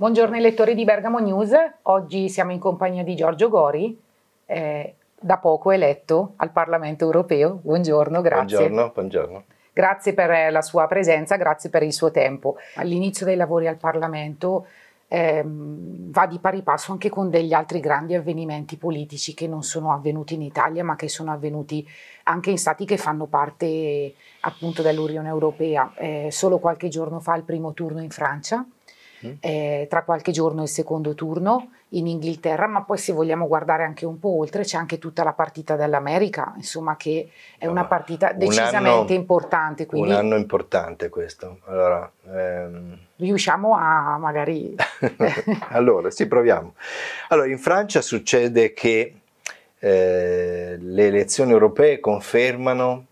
Buongiorno ai lettori di Bergamo News, oggi siamo in compagnia di Giorgio Gori, eh, da poco eletto al Parlamento europeo. Buongiorno, grazie. Buongiorno, buongiorno. Grazie per eh, la sua presenza, grazie per il suo tempo. All'inizio dei lavori al Parlamento eh, va di pari passo anche con degli altri grandi avvenimenti politici che non sono avvenuti in Italia ma che sono avvenuti anche in stati che fanno parte appunto dell'Unione Europea. Eh, solo qualche giorno fa il primo turno in Francia Mm. eh, tra qualche giorno il secondo turno in Inghilterra, ma poi se vogliamo guardare anche un po' oltre c'è anche tutta la partita dell'America, insomma che è una partita decisamente anno, importante. Quindi un anno importante questo. Allora, ehm... Riusciamo a magari... allora, sì, proviamo. Allora, in Francia succede che eh, le elezioni europee confermano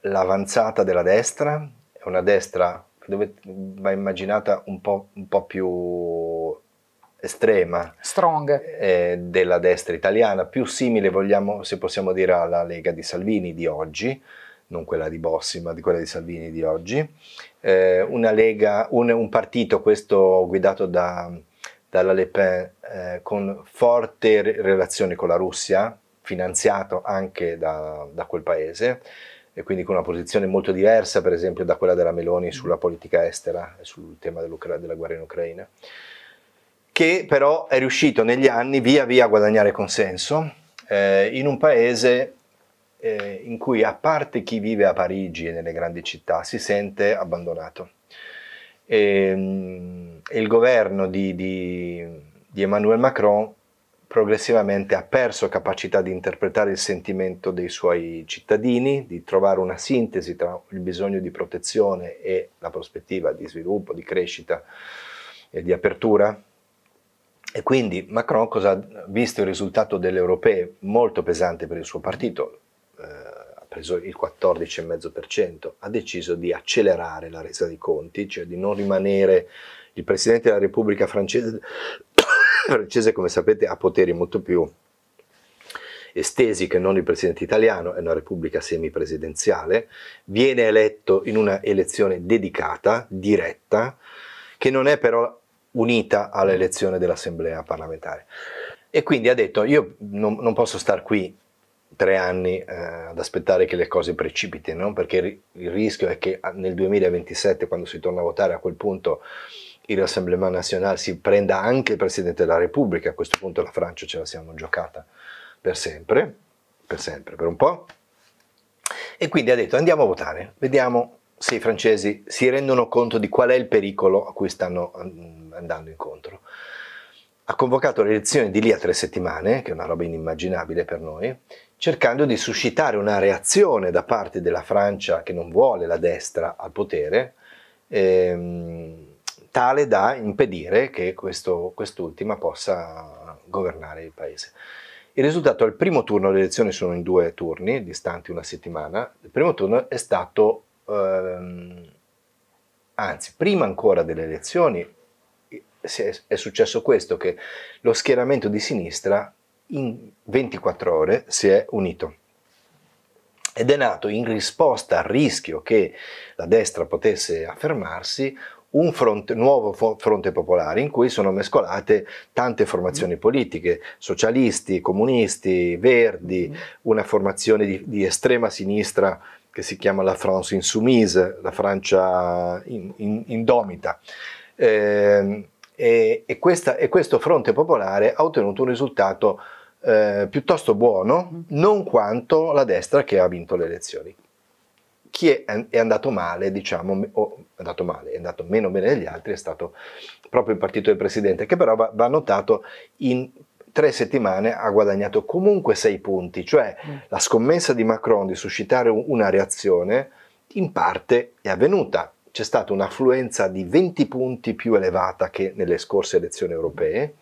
l'avanzata della destra, una destra dove va immaginata un po', un po più estrema eh, della destra italiana, più simile vogliamo, se possiamo dire, alla Lega di Salvini di oggi, non quella di Bossi, ma di quella di Salvini di oggi. Eh, una lega, un, un, partito, questo guidato da, dalla Le Pen, eh, con forte re relazione con la Russia, finanziato anche da, da quel paese, e quindi con una posizione molto diversa, per esempio, da quella della Meloni mm. sulla politica estera e sul tema della guerra in Ucraina, che però è riuscito negli anni via via a guadagnare consenso eh, in un paese eh, in cui, a parte chi vive a Parigi e nelle grandi città, si sente abbandonato. E, ehm, e il governo di, di, di Emmanuel Macron progressivamente ha perso capacità di interpretare il sentimento dei suoi cittadini, di trovare una sintesi tra il bisogno di protezione e la prospettiva di sviluppo, di crescita e di apertura. E quindi Macron, cosa, visto il risultato delle europee molto pesante per il suo partito, eh, ha preso il 14,5%, ha deciso di accelerare la resa dei conti, cioè di non rimanere il Presidente della Repubblica francese Francese, come sapete, ha poteri molto più estesi che non il presidente italiano, è una repubblica semipresidenziale, viene eletto in una elezione dedicata, diretta, che non è però unita all'elezione dell'assemblea parlamentare. E quindi ha detto io non, non posso stare qui tre anni eh, ad aspettare che le cose precipitino, perché il rischio è che nel 2027, quando si torna a votare, a quel punto il Rassemblement National si prenda anche il Presidente della Repubblica, a questo punto la Francia ce la siamo giocata per sempre, per sempre, per un po'. E quindi ha detto andiamo a votare, vediamo se i francesi si rendono conto di qual è il pericolo a cui stanno andando incontro. Ha convocato le elezioni di lì a tre settimane, che è una roba inimmaginabile per noi, cercando di suscitare una reazione da parte della Francia che non vuole la destra al potere, ehm, tale da impedire che questo, quest'ultima possa governare il paese. Il risultato al primo turno, le elezioni sono in due turni, distanti una settimana, il primo turno è stato, ehm, anzi, prima ancora delle elezioni è successo questo, che lo schieramento di sinistra in 24 ore si è unito ed è nato in risposta al rischio che la destra potesse affermarsi un fronte, nuovo fronte popolare in cui sono mescolate tante formazioni mm. politiche, socialisti, comunisti, verdi, mm. una formazione di, di estrema sinistra che si chiama la France insoumise, la Francia in, in, indomita. Ehm, e, e, questa, e, questo fronte popolare ha ottenuto un risultato eh, piuttosto buono, mm. non quanto la destra che ha vinto le elezioni chi è, è andato male, diciamo, o è andato male, è andato meno bene degli altri, è stato proprio il partito del presidente, che però va, va notato in tre settimane ha guadagnato comunque sei punti, cioè mm. la scommessa di Macron di suscitare una reazione in parte è avvenuta. C'è stata un'affluenza di 20 punti più elevata che nelle scorse elezioni europee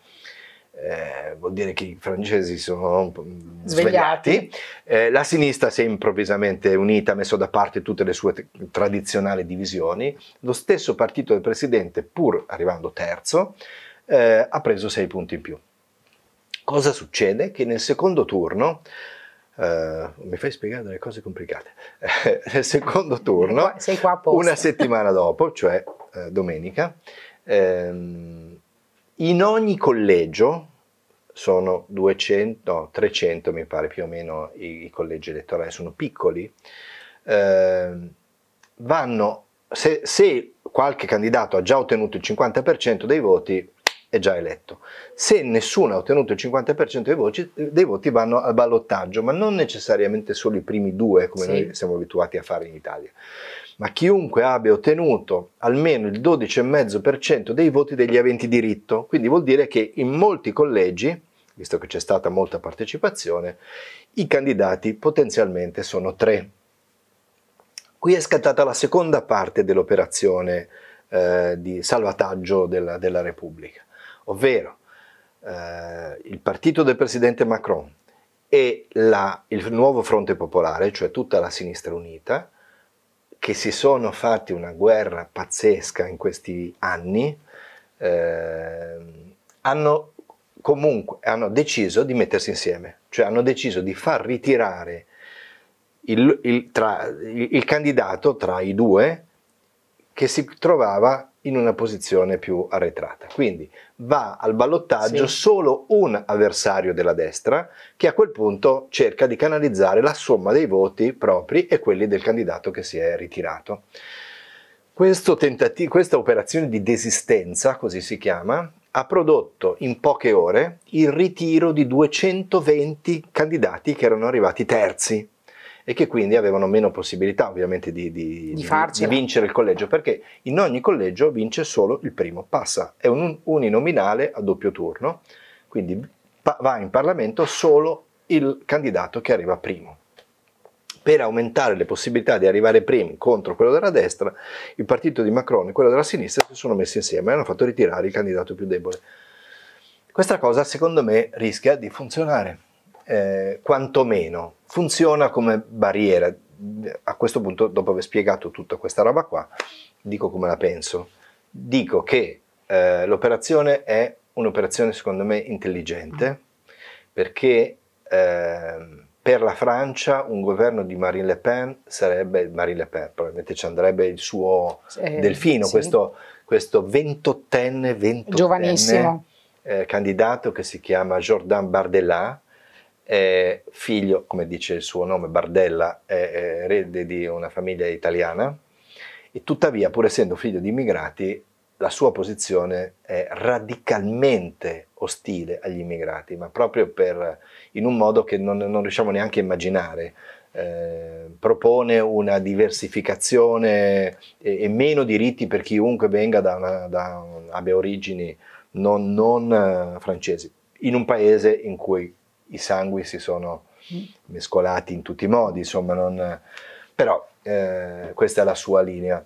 eh, vuol dire che i francesi sono mm, svegliati, svegliati. Eh, la sinistra si è improvvisamente unita, ha messo da parte tutte le sue t- tradizionali divisioni, lo stesso partito del presidente, pur arrivando terzo, eh, ha preso sei punti in più. Cosa succede? Che nel secondo turno Uh, mi fai spiegare delle cose complicate. Eh, nel secondo turno, una settimana dopo, cioè uh, domenica, ehm, in ogni collegio sono 200, no, 300 mi pare più o meno i, i collegi elettorali, sono piccoli, eh, vanno, se, se qualche candidato ha già ottenuto il 50% dei voti, è già eletto. Se nessuno ha ottenuto il 50% dei voti, dei voti vanno al ballottaggio, ma non necessariamente solo i primi due, come sì. noi siamo abituati a fare in Italia ma chiunque abbia ottenuto almeno il 12,5% dei voti degli aventi diritto. Quindi vuol dire che in molti collegi, visto che c'è stata molta partecipazione, i candidati potenzialmente sono tre. Qui è scattata la seconda parte dell'operazione eh, di salvataggio della, della Repubblica, ovvero eh, il partito del presidente Macron e la, il nuovo fronte popolare, cioè tutta la sinistra unita, che si sono fatti una guerra pazzesca in questi anni, eh, hanno comunque hanno deciso di mettersi insieme, cioè hanno deciso di far ritirare il, il, tra, il, il candidato tra i due che si trovava in una posizione più arretrata. Quindi va al ballottaggio sì. solo un avversario della destra che a quel punto cerca di canalizzare la somma dei voti propri e quelli del candidato che si è ritirato. Tentati- questa operazione di desistenza, così si chiama, ha prodotto in poche ore il ritiro di 220 candidati che erano arrivati terzi e che quindi avevano meno possibilità ovviamente di, di, di, di vincere il collegio, perché in ogni collegio vince solo il primo, passa, è un uninominale a doppio turno, quindi va in Parlamento solo il candidato che arriva primo. Per aumentare le possibilità di arrivare primi contro quello della destra, il partito di Macron e quello della sinistra si sono messi insieme e hanno fatto ritirare il candidato più debole. Questa cosa secondo me rischia di funzionare eh, quantomeno funziona come barriera. A questo punto, dopo aver spiegato tutta questa roba qua, dico come la penso. Dico che eh, l'operazione è un'operazione secondo me intelligente perché eh, per la Francia un governo di Marine Le Pen sarebbe Marine Le Pen, probabilmente ci andrebbe il suo eh, delfino, sì. questo, questo 28enne, giovanissimo eh, candidato che si chiama Jordan Bardella, eh, figlio, come dice il suo nome, Bardella, è, erede di una famiglia italiana e tuttavia, pur essendo figlio di immigrati, la sua posizione è radicalmente ostile agli immigrati, ma proprio per, in un modo che non, non riusciamo neanche a immaginare. Eh, propone una diversificazione e, e, meno diritti per chiunque venga da, una, da un, abbia origini non, non eh, francesi, in un paese in cui i sangui si sono mm. mescolati in tutti i modi, insomma, non, però eh, questa è la sua linea.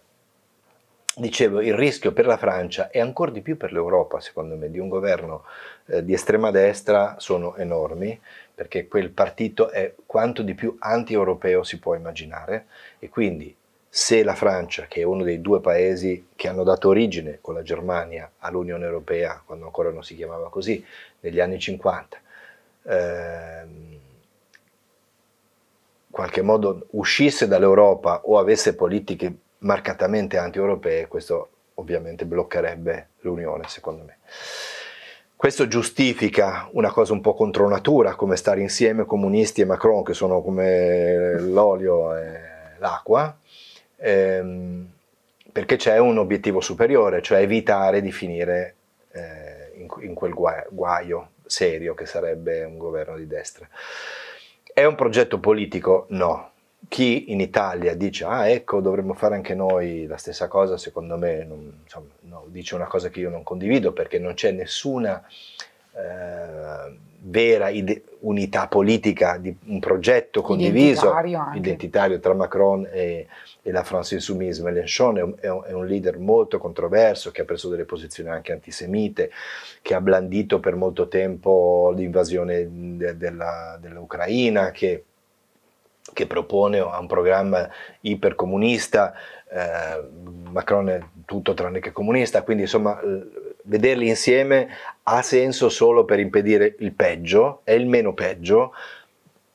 Dicevo, il rischio per la Francia e ancora di più per l'Europa, secondo me, di un governo eh, di estrema destra sono enormi, perché quel partito è quanto di più anti-europeo si può immaginare e quindi se la Francia, che è uno dei due paesi che hanno dato origine con la Germania all'Unione Europea, quando ancora non si chiamava così, negli anni 50, in ehm, qualche modo uscisse dall'Europa o avesse politiche marcatamente anti-europee, questo ovviamente bloccherebbe l'Unione, secondo me. Questo giustifica una cosa un po' contro natura, come stare insieme comunisti e Macron, che sono come l'olio e l'acqua, ehm, perché c'è un obiettivo superiore, cioè evitare di finire eh, in, in, quel guaio serio che sarebbe un governo di destra. È un progetto politico? No. Chi in Italia dice, ah ecco, dovremmo fare anche noi la stessa cosa, secondo me non, insomma, no, dice una cosa che io non condivido perché non c'è nessuna eh, vera ide- unità politica di un progetto condiviso, identitario, identitario tra Macron e, e la France Insoumise. Mélenchon è un, è un, leader molto controverso che ha preso delle posizioni anche antisemite, che ha blandito per molto tempo l'invasione de- della, dell'Ucraina, che, che propone un programma ipercomunista eh, Macron è tutto tranne che comunista, quindi insomma vederli insieme ha senso solo per impedire il peggio e il meno peggio,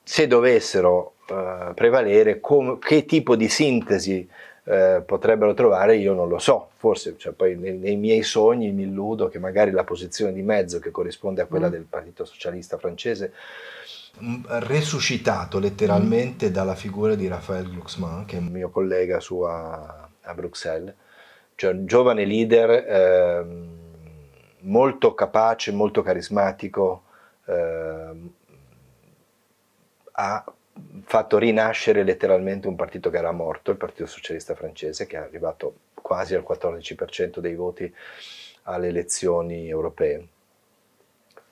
se dovessero eh, prevalere com- che tipo di sintesi eh, potrebbero trovare io non lo so, forse cioè, poi nei, nei, miei sogni mi illudo che magari la posizione di mezzo che corrisponde a quella mm. del Partito Socialista francese mm, resuscitato letteralmente mm. dalla figura di Raphaël Glucksmann che è un mio collega su a, a Bruxelles, cioè un giovane leader eh, molto capace, molto carismatico, eh, ha fatto rinascere letteralmente un partito che era morto, il Partito Socialista Francese, che è arrivato quasi al 14% dei voti alle elezioni europee.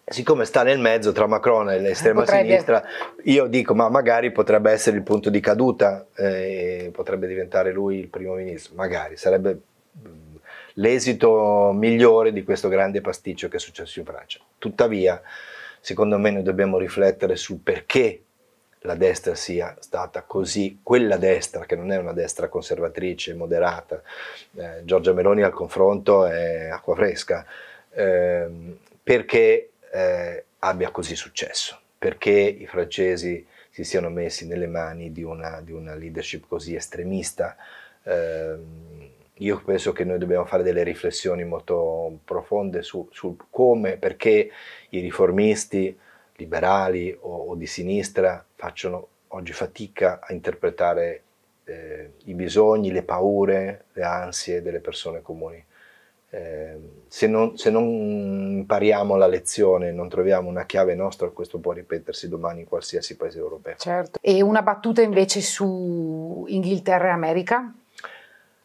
Siccome sta nel mezzo tra Macron e l'estrema potrebbe. sinistra, io dico ma magari potrebbe essere il punto di caduta, eh, potrebbe diventare lui il primo ministro, magari, sarebbe mm, l'esito migliore di questo grande pasticcio che è successo in Francia. Tuttavia, secondo me noi dobbiamo riflettere sul perché la destra sia stata così, quella destra che non è una destra conservatrice, moderata, eh, Giorgia Meloni al confronto è acqua fresca, eh, perché eh, abbia così successo, perché i francesi si siano messi nelle mani di una, di una leadership così estremista, ehm, io penso che noi dobbiamo fare delle riflessioni molto profonde su, su come, perché i riformisti liberali o, o, di sinistra facciano oggi fatica a interpretare eh, i bisogni, le paure, le ansie delle persone comuni. Eh, se, non, se non impariamo la lezione, non troviamo una chiave nostra, questo può ripetersi domani in qualsiasi paese europeo. Certo. E una battuta invece su Inghilterra e America?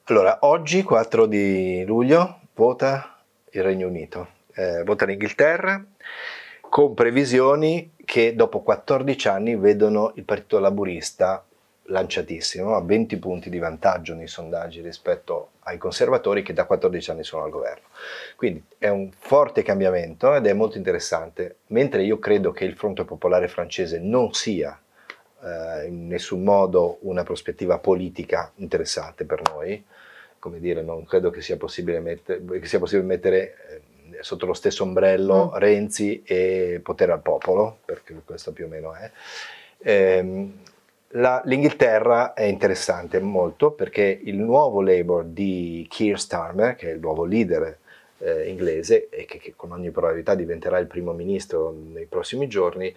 Allora, oggi 4 di luglio vota il Regno Unito, eh, vota l'Inghilterra con previsioni che dopo 14 anni vedono il partito laburista lanciatissimo, a 20 punti di vantaggio nei sondaggi rispetto ai conservatori che da 14 anni sono al governo. Quindi è un forte cambiamento ed è molto interessante, mentre io credo che il fronte popolare francese non sia eh, in nessun modo una prospettiva politica interessante per noi, come dire, non credo che sia possibile, mette, che sia possibile mettere eh, sotto lo stesso ombrello mm. Renzi e potere al popolo, perché questo più o meno è. Ehm, la, L'Inghilterra è interessante molto perché il nuovo Labour di Keir Starmer, che è il nuovo leader eh, inglese e che, che, con ogni probabilità diventerà il primo ministro nei prossimi giorni,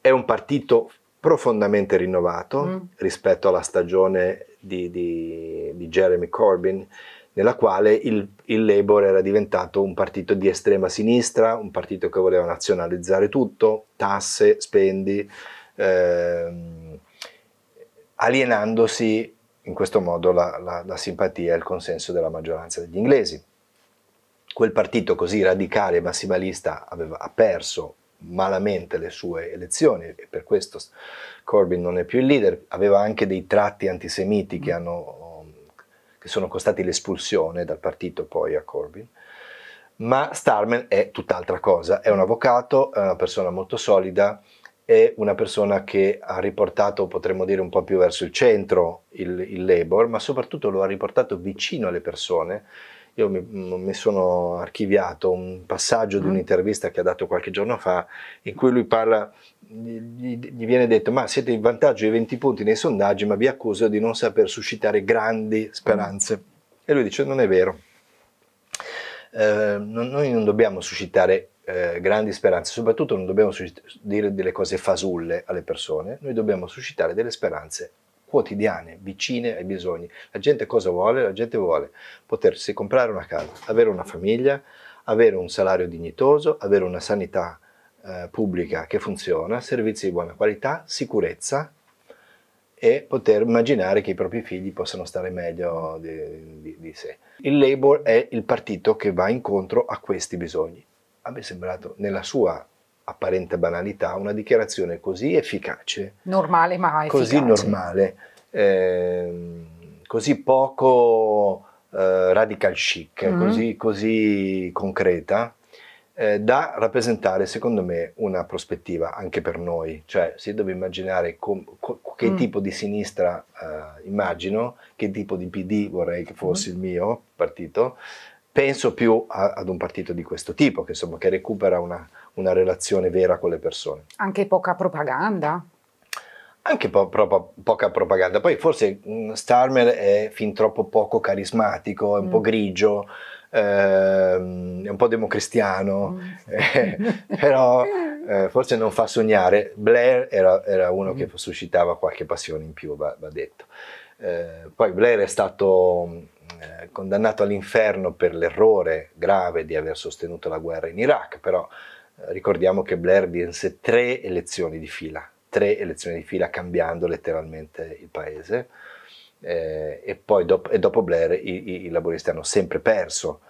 è un partito profondamente rinnovato mm. rispetto alla stagione di, di, di, Jeremy Corbyn, nella quale il, il Labour era diventato un partito di estrema sinistra, un partito che voleva nazionalizzare tutto, tasse, spendi, ehm, alienandosi in questo modo la, la, la simpatia e il consenso della maggioranza degli inglesi. Quel partito così radicale e massimalista aveva, ha perso malamente le sue elezioni e per questo Corbyn non è più il leader, aveva anche dei tratti antisemiti che, mm. hanno, che sono costati l'espulsione dal partito poi a Corbyn ma Starman è tutt'altra cosa, è un avvocato, è una persona molto solida, è una persona che ha riportato, potremmo dire, un po' più verso il centro il, il Labour, ma soprattutto lo ha riportato vicino alle persone io mi, mi sono archiviato un passaggio di mm. un'intervista che ha dato qualche giorno fa in cui lui parla gli viene detto ma siete in vantaggio di 20 punti nei sondaggi ma vi accuso di non saper suscitare grandi speranze mm. e lui dice non è vero eh, non, noi non dobbiamo suscitare eh, grandi speranze soprattutto non dobbiamo dire delle cose fasulle alle persone noi dobbiamo suscitare delle speranze quotidiane, vicine ai bisogni. La gente cosa vuole? La gente vuole potersi comprare una casa, avere una famiglia, avere un salario dignitoso, avere una sanità eh, pubblica che funziona, servizi di buona qualità, sicurezza e poter immaginare che i propri figli possano stare meglio di, di, di sé. Il Labour è il partito che va incontro a questi bisogni. A me è sembrato, nella sua apparente banalità, una dichiarazione così efficace. Normale ma così normale, ehm, così poco eh, radical chic, mm. così, così, concreta, eh, da rappresentare secondo me una prospettiva anche per noi. Cioè se devo immaginare com, co, che mm. tipo di sinistra eh, immagino, che tipo di PD vorrei che fosse mm. il mio partito, penso più a, ad un partito di questo tipo, che, insomma, che recupera una, una, relazione vera con le persone. Anche poca propaganda. Anche po- po- poca propaganda. Poi forse mh, mm, Starmer è fin troppo poco carismatico, è un mm. po' grigio. Ehm, è un po' democristiano, mm. eh, però eh, forse non fa sognare. Blair era, era uno mm. che suscitava qualche passione in più, va, va detto. Eh, poi Blair è stato eh, condannato all'inferno per l'errore grave di aver sostenuto la guerra in Iraq, però eh, ricordiamo che Blair vinse tre elezioni di fila, tre elezioni di fila cambiando letteralmente il paese eh, e poi dopo, e dopo Blair i, i, laboristi hanno sempre perso,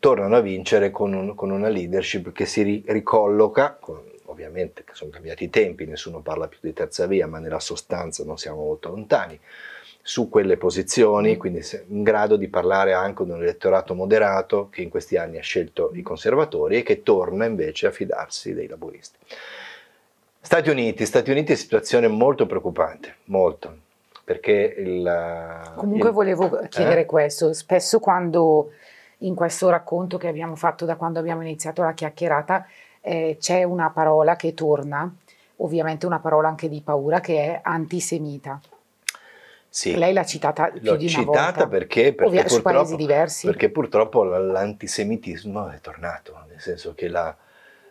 tornano a vincere con, un, con una leadership che si ricolloca, con, ovviamente sono cambiati i tempi, nessuno parla più di terza via, ma nella sostanza non siamo molto lontani, su quelle posizioni, mm. quindi in grado di parlare anche di un elettorato moderato che in questi anni ha scelto i conservatori e che torna invece a fidarsi dei laburisti. Stati Uniti, Stati Uniti è situazione molto preoccupante, molto, perché il... Eh, Comunque il, volevo eh? chiedere eh? questo, spesso quando in questo racconto che abbiamo fatto da quando abbiamo iniziato la chiacchierata eh, c'è una parola che torna, ovviamente una parola anche di paura, che è antisemita. Sì, Lei l'ha citata più l'ho di una citata volta. perché, perché Ovvia, su paesi diversi. Perché purtroppo l'antisemitismo è tornato, nel senso che la,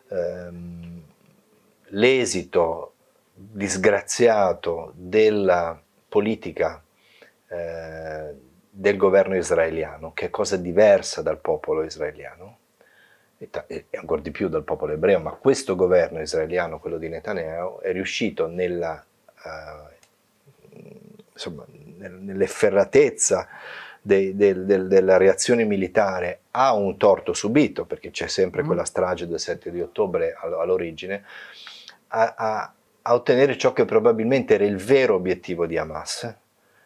ehm, l'esito disgraziato della politica eh, del governo israeliano, che è cosa diversa dal popolo israeliano, e ancora di più dal popolo ebreo, ma questo governo israeliano, quello di Netanyahu, è riuscito nella, uh, insomma, nell'efferratezza de, de, de, della reazione militare a un torto subito, perché c'è sempre mm. quella strage del 7 di ottobre all'origine, a, a, a ottenere ciò che probabilmente era il vero obiettivo di Hamas,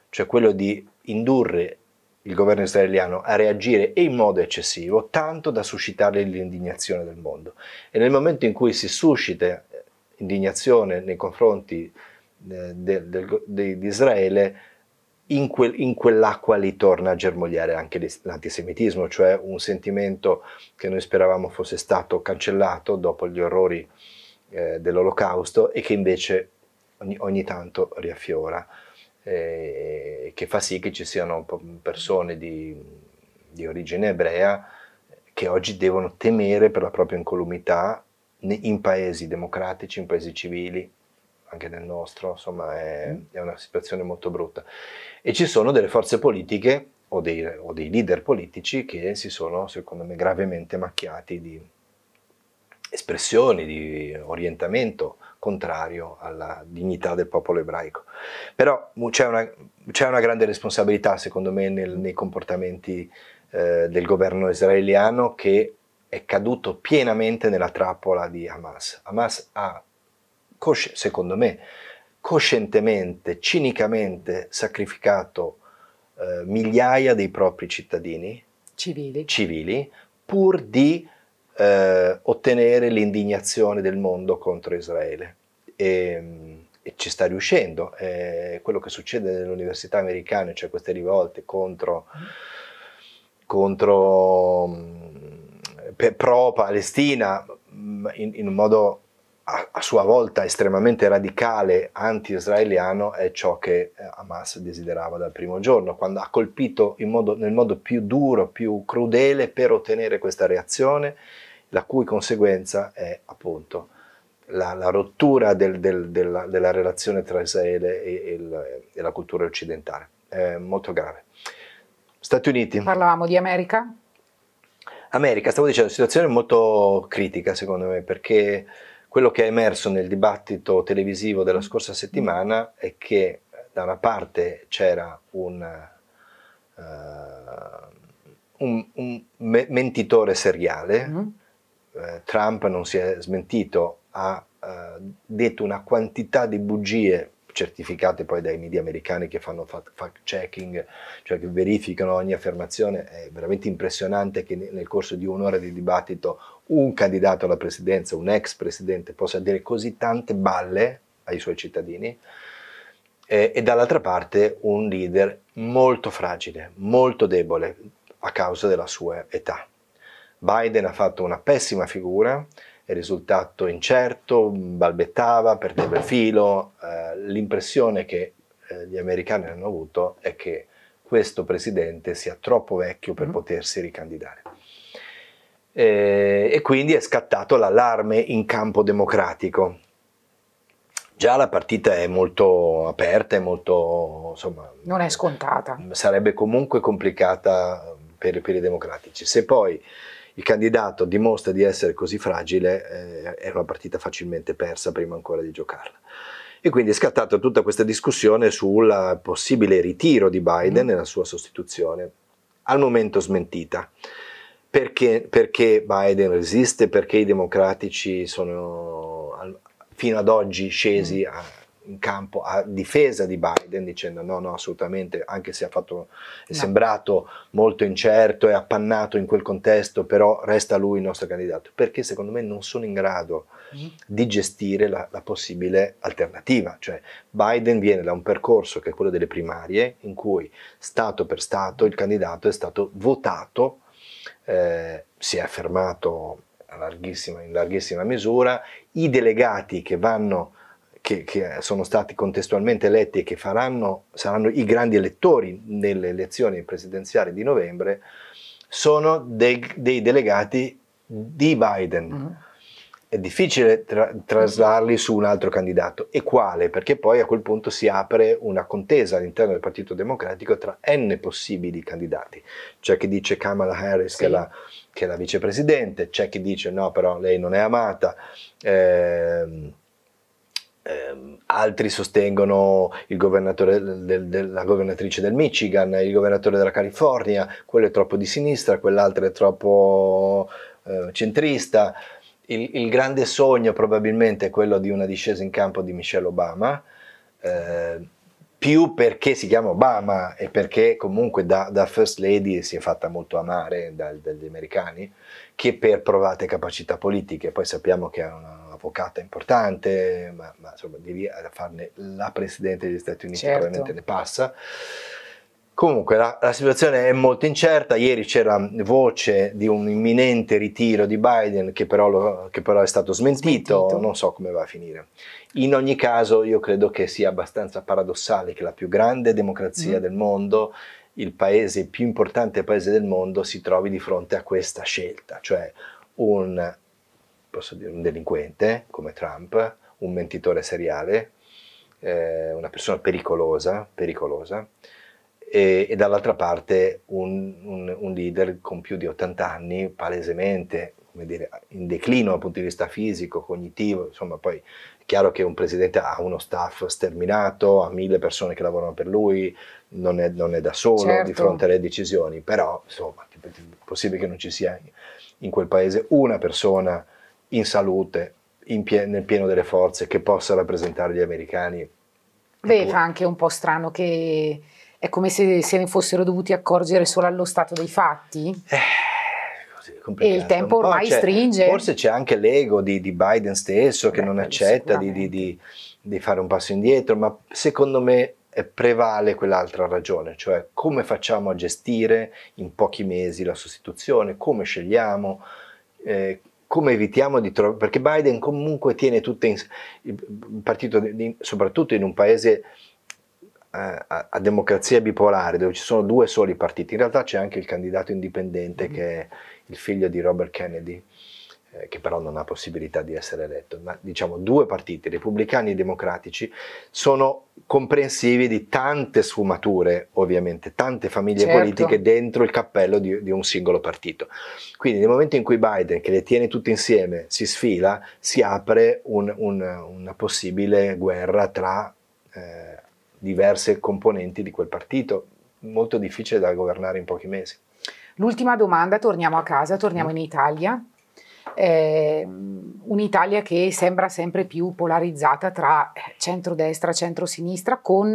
cioè quello di indurre il governo israeliano a reagire e in modo eccessivo, tanto da suscitare l'indignazione del mondo. E nel momento in cui si suscita eh, indignazione nei confronti eh, di Israele, in, quel, in, quell'acqua lì torna a germogliare anche l'antisemitismo, cioè un sentimento che noi speravamo fosse stato cancellato dopo gli orrori eh, dell'olocausto e che invece ogni, ogni tanto riaffiora eh, che fa sì che ci siano persone di, di origine ebrea che oggi devono temere per la propria incolumità in paesi democratici, in paesi civili, anche nel nostro, insomma è, mm. è, una situazione molto brutta. E ci sono delle forze politiche o dei, o dei leader politici che si sono, secondo me, gravemente macchiati di espressioni, di orientamento contrario alla dignità del popolo ebraico. Però c'è una, c'è una grande responsabilità, secondo me, nel, nei comportamenti eh, del governo israeliano che è caduto pienamente nella trappola di Hamas. Hamas ha, secondo me, coscientemente, cinicamente sacrificato eh, migliaia dei propri cittadini civili, civili pur di eh, ottenere l'indignazione del mondo contro Israele. E, e ci sta riuscendo. Eh, quello che succede nelle università americane, cioè queste rivolte contro, contro mm, pro Palestina, mm, in, in, un modo a, a sua volta estremamente radicale anti-israeliano è ciò che eh, Hamas desiderava dal primo giorno, quando ha colpito modo, nel modo più duro, più crudele per ottenere questa reazione, la cui conseguenza è appunto la, la, rottura del, del, della, della, relazione tra Israele e, e, la, e, la cultura occidentale. È molto grave. Stati Uniti. Parlavamo di America? America, stavo dicendo, situazione molto critica secondo me, perché quello che è emerso nel dibattito televisivo della scorsa settimana è che da una parte c'era un, uh, un, un me mentitore seriale, mm -hmm. uh, Trump non si è smentito, ha uh, detto una quantità di bugie certificate poi dai media americani che fanno fact checking, cioè che verificano ogni affermazione, è veramente impressionante che nel corso di un'ora di dibattito un candidato alla presidenza, un ex presidente, possa dire così tante balle ai suoi cittadini eh, e dall'altra parte un leader molto fragile, molto debole a causa della sua età. Biden ha fatto una pessima figura, risultato incerto, balbettava, perdeva il filo. Eh, l'impressione che eh, gli americani hanno avuto è che questo presidente sia troppo vecchio per mm. potersi ricandidare. Eh, e quindi è scattato l'allarme in campo democratico. Già la partita è molto aperta, è molto, insomma, non è scontata. Sarebbe comunque complicata per, per i democratici. Se poi il candidato dimostra di essere così fragile, eh, è una partita facilmente persa prima ancora di giocarla. E quindi è scattata tutta questa discussione sul possibile ritiro di Biden mm. e la sua sostituzione, al momento smentita. Perché, perché Biden resiste? Perché i democratici sono al, fino ad oggi scesi mm. a in campo a difesa di Biden dicendo no, no, assolutamente, anche se ha fatto, è no. sembrato molto incerto e appannato in quel contesto, però resta lui il nostro candidato, perché secondo me non sono in grado mm. di gestire la, la, possibile alternativa. Cioè Biden viene da un percorso che è quello delle primarie, in cui Stato per Stato il candidato è stato votato, eh, si è affermato larghissima, in larghissima misura, i delegati che vanno che, che, sono stati contestualmente eletti e che faranno, saranno i grandi elettori nelle elezioni presidenziali di novembre, sono dei, dei delegati di Biden. Mm-hmm. È difficile tra, traslarli su un altro candidato. E quale? Perché poi a quel punto si apre una contesa all'interno del Partito Democratico tra n possibili candidati. C'è chi dice Kamala Harris, sì. che è la che è la vicepresidente, c'è chi dice no, però lei non è amata. Eh, eh, altri sostengono del, del, la governatrice del Michigan, il governatore della California, quello è troppo di sinistra, quell'altro è troppo eh, centrista. Il, il, grande sogno probabilmente è quello di una discesa in campo di Michelle Obama, eh, più perché si chiama Obama e perché comunque da, da First Lady si è fatta molto amare dagli americani, che per provate capacità politiche. Poi sappiamo che è una un'avvocata importante, ma, ma insomma di lì a farne la Presidente degli Stati Uniti certo. probabilmente ne passa. Comunque la, la, situazione è molto incerta, ieri c'era voce di un imminente ritiro di Biden che però, lo, che però è stato smentito. smentito, non so come va a finire. In ogni caso io credo che sia abbastanza paradossale che la più grande democrazia mm. del mondo il paese più importante paese del mondo si trovi di fronte a questa scelta, cioè un posso dire, un delinquente come Trump, un mentitore seriale, eh, una persona pericolosa, pericolosa e, e dall'altra parte un, un, un, leader con più di 80 anni, palesemente dire, in declino dal punto di vista fisico, cognitivo, insomma poi è chiaro che un presidente ha uno staff sterminato, ha mille persone che lavorano per lui, non è, non è da solo certo. di fronte alle decisioni, però insomma è possibile che non ci sia in quel paese una persona in salute, in pie nel pieno delle forze, che possa rappresentare gli americani. Beh, ecco. fa anche un po' strano che è come se se ne fossero dovuti accorgere solo allo stato dei fatti. Eh, e il tempo ormai stringe. Forse c'è anche l'ego di, di, Biden stesso Beh, che non accetta di, di, di fare un passo indietro, ma secondo me prevale quell'altra ragione, cioè come facciamo a gestire in pochi mesi la sostituzione, come scegliamo, eh, come evitiamo di trovare, perché Biden comunque tiene tutto in, il partito, di, soprattutto in un paese eh, a, a, democrazia bipolare, dove ci sono due soli partiti, in realtà c'è anche il candidato indipendente mm. che è il figlio di Robert Kennedy, eh, che però non ha possibilità di essere eletto, ma diciamo due partiti, repubblicani e democratici, sono comprensivi di tante sfumature, ovviamente, tante famiglie certo. politiche dentro il cappello di, di, un singolo partito. Quindi nel momento in cui Biden, che le tiene tutte insieme, si sfila, si apre un, un, una possibile guerra tra... Eh, diverse componenti di quel partito, molto difficile da governare in pochi mesi. L'ultima domanda, torniamo a casa, torniamo mm. in Italia eh, un'Italia che sembra sempre più polarizzata tra eh, centrodestra e centrosinistra con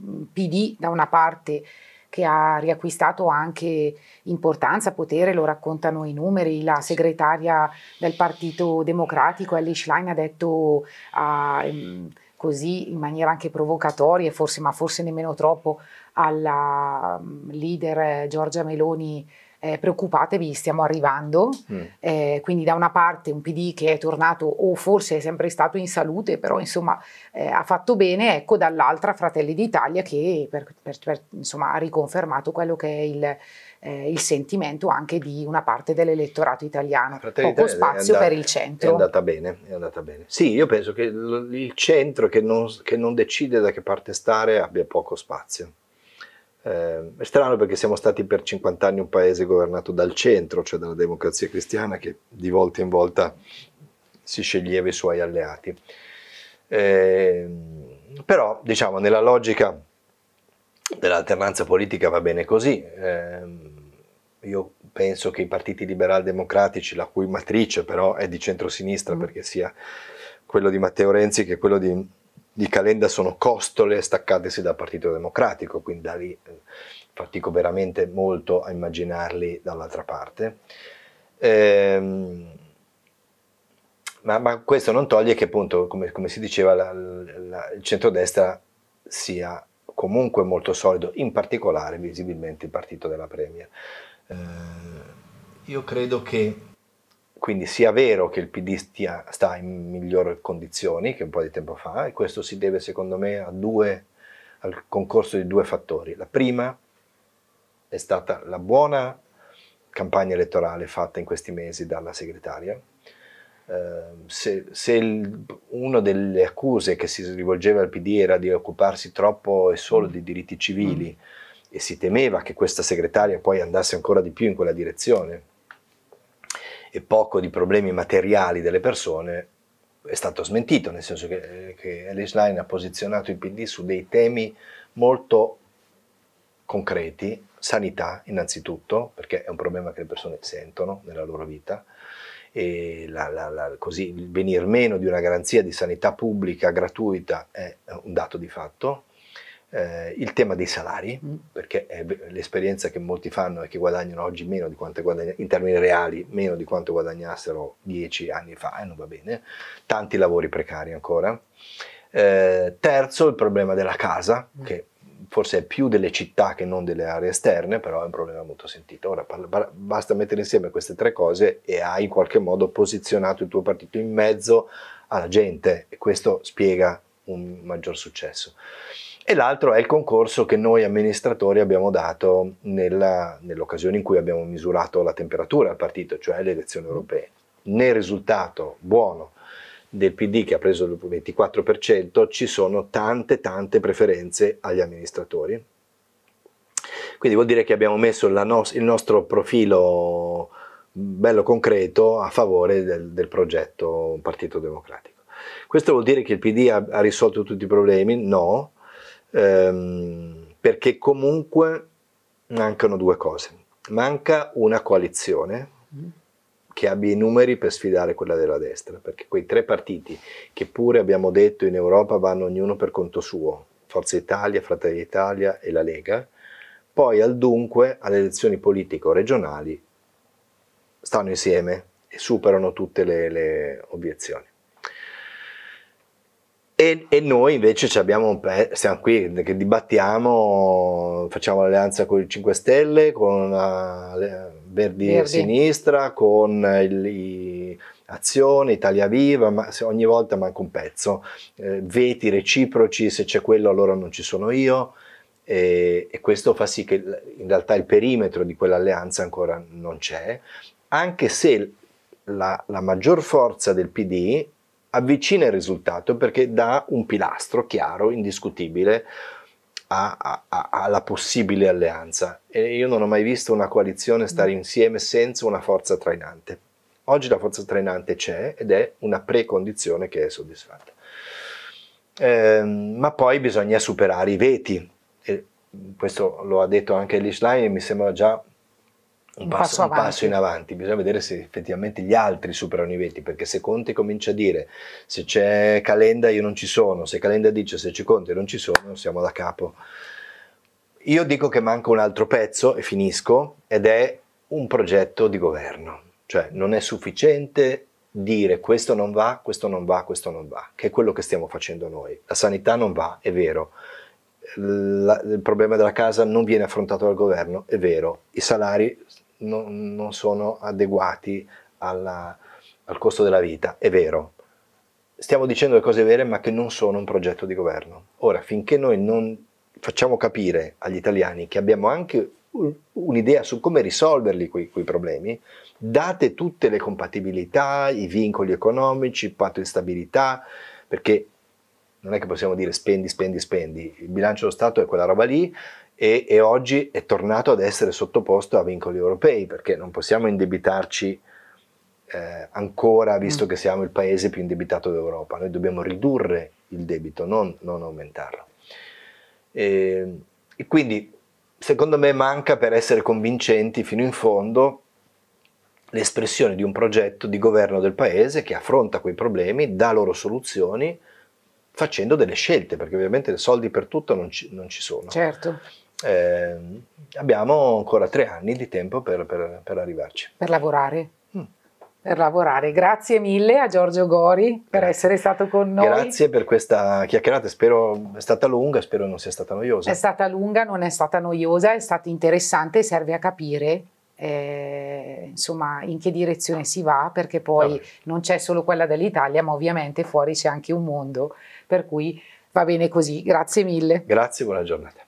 mm, PD da una parte che ha riacquistato anche importanza, potere, lo raccontano i numeri, la segretaria del Partito Democratico Ellie Schlein ha detto ah, ehm, così in maniera anche provocatoria, forse, ma forse nemmeno troppo, alla mm, leader eh, Giorgia Meloni eh, preoccupatevi, stiamo arrivando. Mm. Eh, quindi da una parte un PD che è tornato o forse è sempre stato in salute, però insomma eh, ha fatto bene, ecco dall'altra Fratelli d'Italia che per, per, per, insomma, ha riconfermato quello che è il, eh, il, sentimento anche di una parte dell'elettorato italiano. Fratelli Poco spazio andata, per il centro. È andata, bene, è andata bene. Sì, io penso che il centro che non, che non decide da che parte stare abbia poco spazio. Eh, è strano perché siamo stati per 50 anni un paese governato dal centro, cioè dalla democrazia cristiana, che di volta in volta si sceglieva i suoi alleati. Eh, però, diciamo, nella logica dell'alternanza politica va bene così. Eh, io penso che i partiti liberal-democratici, la cui matrice però è di centrosinistra, mm. perché sia quello di Matteo Renzi che quello di di Calenda sono costole staccatesi dal Partito Democratico, quindi da lì eh, fatico veramente molto a immaginarli dall'altra parte. Ehm, ma, ma, questo non toglie che appunto, come, come si diceva, la, la, il centrodestra sia comunque molto solido, in particolare visibilmente il partito della Premier. Eh, io credo che quindi sia vero che il PD stia, sta in migliori condizioni che un po' di tempo fa e questo si deve secondo me due, al concorso di due fattori. La prima è stata la buona campagna elettorale fatta in questi mesi dalla segretaria. Eh, se, se il, una delle accuse che si rivolgeva al PD era di occuparsi troppo e solo di diritti civili mm. e si temeva che questa segretaria poi andasse ancora di più in quella direzione, e poco di problemi materiali delle persone è stato smentito, nel senso che, eh, che Ellis Line ha posizionato il PD su dei temi molto concreti, sanità innanzitutto, perché è un problema che le persone sentono nella loro vita, e la, la, la, così il venir meno di una garanzia di sanità pubblica gratuita è un dato di fatto, eh, il tema dei salari, mm. perché l'esperienza che molti fanno è che guadagnano oggi meno di quanto guadagnano, in termini reali, meno di quanto guadagnassero dieci anni fa, e eh, non va bene, tanti lavori precari ancora. Eh, terzo, il problema della casa, mm. che forse è più delle città che non delle aree esterne, però è un problema molto sentito. Ora basta mettere insieme queste tre cose e hai in qualche modo posizionato il tuo partito in mezzo alla gente e questo spiega un maggior successo e l'altro è il concorso che noi amministratori abbiamo dato nella, nell'occasione in cui abbiamo misurato la temperatura al partito, cioè le elezioni mm. europee. Nel risultato buono del PD che ha preso il 24% ci sono tante tante preferenze agli amministratori. Quindi vuol dire che abbiamo messo no- il nostro profilo bello concreto a favore del, del, progetto Partito Democratico. Questo vuol dire che il PD ha, ha risolto tutti i problemi? No, ehm, perché comunque mancano due cose. Manca una coalizione mm. che abbia i numeri per sfidare quella della destra, perché quei tre partiti che pure abbiamo detto in Europa vanno ognuno per conto suo, Forza Italia, Fratelli Italia e la Lega, poi al dunque alle elezioni politico-regionali stanno insieme e superano tutte le, le obiezioni. E, e noi invece abbiamo un pe- siamo qui che dibattiamo, facciamo l'alleanza con il 5 Stelle, con la, ah, le, Verdi, Verdi Sinistra, con il, i, Azione, Italia Viva, ma ogni volta manca un pezzo. Eh, veti reciproci, se c'è quello allora non ci sono io. E, e, questo fa sì che in realtà il perimetro di quell'alleanza ancora non c'è, anche se la, la maggior forza del PD avvicina il risultato perché dà un pilastro chiaro, indiscutibile, alla possibile alleanza. E io non ho mai visto una coalizione stare mm. insieme senza una forza trainante. Oggi la forza trainante c'è ed è una precondizione che è soddisfatta. Eh, ma poi bisogna superare i veti. E questo lo ha detto anche Lischlein e mi sembra già un passo, un, passo, in avanti, bisogna vedere se effettivamente gli altri superano i venti, perché se Conte comincia a dire se c'è Calenda io non ci sono, se Calenda dice se c'è Conte non ci sono, siamo da capo. Io dico che manca un altro pezzo e finisco, ed è un progetto di governo, cioè non è sufficiente dire questo non va, questo non va, questo non va, che è quello che stiamo facendo noi. La sanità non va, è vero, la, il problema della casa non viene affrontato dal governo, è vero, i salari non, non sono adeguati alla, al costo della vita, è vero. Stiamo dicendo le cose vere ma che non sono un progetto di governo. Ora, finché noi non facciamo capire agli italiani che abbiamo anche un'idea su come risolverli quei, quei, problemi, date tutte le compatibilità, i vincoli economici, il patto di stabilità, perché non è che possiamo dire spendi, spendi, spendi, il bilancio dello Stato è quella roba lì e, e, oggi è tornato ad essere sottoposto a vincoli europei perché non possiamo indebitarci eh, ancora visto mm. che siamo il paese più indebitato d'Europa, noi dobbiamo ridurre il debito, non, non aumentarlo. E, ehm, e quindi secondo me manca per essere convincenti fino in fondo l'espressione di un progetto di governo del paese che affronta quei problemi, dà loro soluzioni facendo delle scelte, perché ovviamente soldi per tutto non ci, non ci sono. Certo eh, abbiamo ancora tre anni di tempo per, per, per arrivarci. Per lavorare. Mm. Per lavorare. Grazie mille a Giorgio Gori per Grazie. essere stato con noi. Grazie per questa chiacchierata, spero è stata lunga, spero non sia stata noiosa. È stata lunga, non è stata noiosa, è stata interessante, serve a capire eh, insomma in che direzione si va perché poi Vabbè. non c'è solo quella dell'Italia ma ovviamente fuori c'è anche un mondo per cui va bene così grazie mille grazie buona giornata